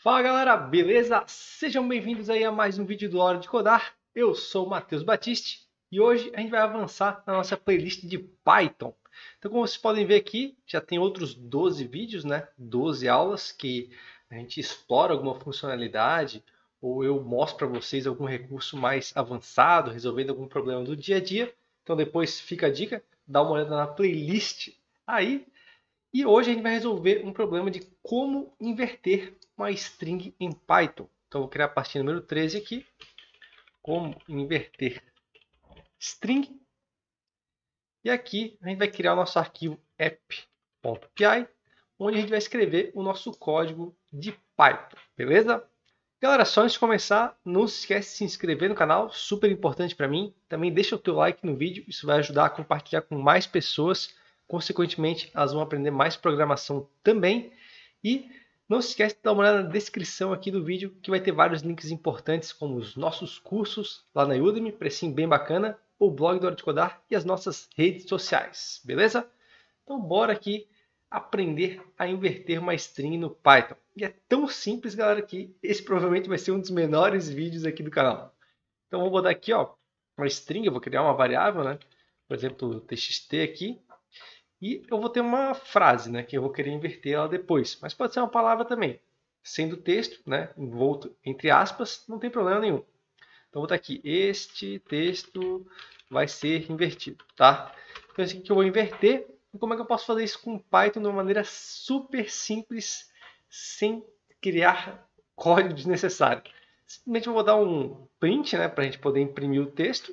Fala galera, beleza? Sejam bem-vindos aí a mais um vídeo do Hora de Codar. Eu sou o Matheus Batiste e hoje a gente vai avançar na nossa playlist de Python. Então, como vocês podem ver aqui, já tem outros 12 vídeos, né? 12 aulas que a gente explora alguma funcionalidade ou eu mostro para vocês algum recurso mais avançado, resolvendo algum problema do dia a dia. Então, depois fica a dica, dá uma olhada na playlist aí e hoje a gente vai resolver um problema de como inverter uma string em Python. Então vou criar a pastinha número 13 aqui. Como inverter string. E aqui a gente vai criar o nosso arquivo app.py, onde a gente vai escrever o nosso código de Python, beleza? Galera, só antes de começar, não se esquece de se inscrever no canal, super importante para mim. Também deixa o teu like no vídeo, isso vai ajudar a compartilhar com mais pessoas Consequentemente, elas vão aprender mais programação também. E não se esquece de dar uma olhada na descrição aqui do vídeo, que vai ter vários links importantes, como os nossos cursos lá na Udemy, precinho bem bacana, o blog do Hora de Codar e as nossas redes sociais, beleza? Então bora aqui aprender a inverter uma string no Python. E é tão simples, galera, que esse provavelmente vai ser um dos menores vídeos aqui do canal. Então vou botar aqui, ó, uma string, eu vou criar uma variável, né? Por exemplo, txt aqui, e eu vou ter uma frase, né, que eu vou querer inverter ela depois, mas pode ser uma palavra também. Sendo texto, né, envolto entre aspas, não tem problema nenhum. Então vou botar aqui, este texto vai ser invertido, tá? Então isso que eu vou inverter. E como é que eu posso fazer isso com Python de uma maneira super simples, sem criar código desnecessário? Simplesmente vou dar um print, né, para a gente poder imprimir o texto.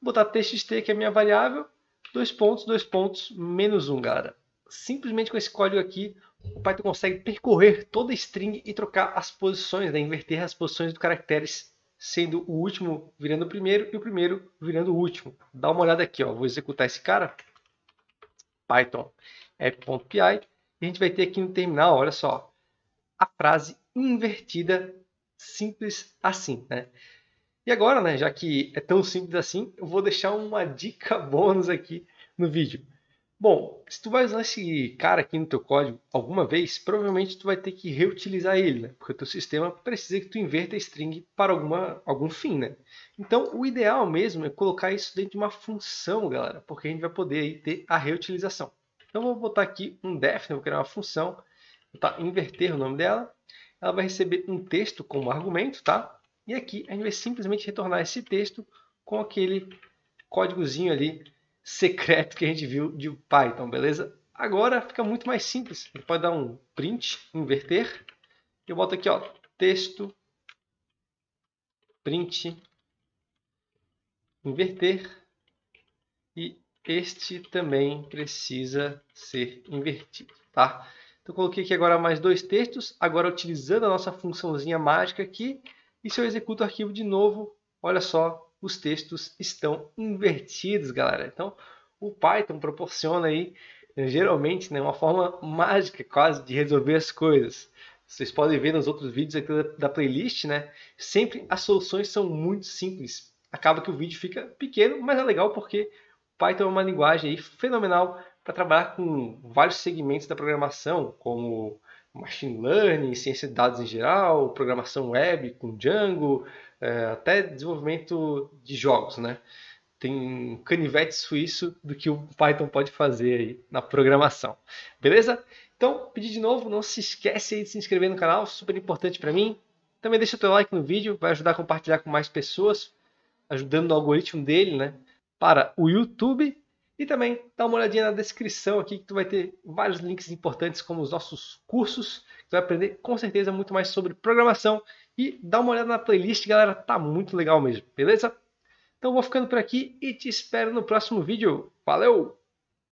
Vou botar txt, que é a minha variável, Dois pontos, dois pontos, menos um, galera. Simplesmente com esse código aqui, o Python consegue percorrer toda a string e trocar as posições, né? inverter as posições dos caracteres, sendo o último virando o primeiro e o primeiro virando o último. Dá uma olhada aqui, ó. vou executar esse cara, python app.pi. e a gente vai ter aqui no terminal, olha só, a frase invertida simples assim, né? E agora, né, já que é tão simples assim, eu vou deixar uma dica bônus aqui no vídeo. Bom, se tu vai usar esse cara aqui no teu código alguma vez, provavelmente tu vai ter que reutilizar ele, né? porque o teu sistema precisa que tu inverta string para alguma, algum fim, né? Então, o ideal mesmo é colocar isso dentro de uma função, galera, porque a gente vai poder aí, ter a reutilização. Então, vou botar aqui um def, né? vou criar uma função, botar inverter o nome dela. Ela vai receber um texto como argumento, tá? E aqui a gente vai simplesmente retornar esse texto com aquele códigozinho ali secreto que a gente viu de Python, beleza? Agora fica muito mais simples. gente pode dar um print, inverter. Eu boto aqui, ó, texto, print, inverter. E este também precisa ser invertido, tá? Então, coloquei aqui agora mais dois textos. Agora, utilizando a nossa funçãozinha mágica aqui, e se eu executo o arquivo de novo, olha só, os textos estão invertidos, galera. Então, o Python proporciona aí, eh, geralmente, né, uma forma mágica quase de resolver as coisas. Vocês podem ver nos outros vídeos aqui da playlist, né? Sempre as soluções são muito simples. Acaba que o vídeo fica pequeno, mas é legal porque Python é uma linguagem fenomenal para trabalhar com vários segmentos da programação, como machine learning, ciência de dados em geral, programação web com Django, é, até desenvolvimento de jogos, né? Tem um canivete suíço do que o Python pode fazer aí na programação. Beleza? Então, pedir de novo, não se esquece aí de se inscrever no canal, super importante para mim. Também deixa teu like no vídeo, vai ajudar a compartilhar com mais pessoas, ajudando no algoritmo dele, né? Para o YouTube e também dá uma olhadinha na descrição aqui que tu vai ter vários links importantes como os nossos cursos, tu vai aprender com certeza muito mais sobre programação e dá uma olhada na playlist, galera, tá muito legal mesmo, beleza? Então vou ficando por aqui e te espero no próximo vídeo. Valeu!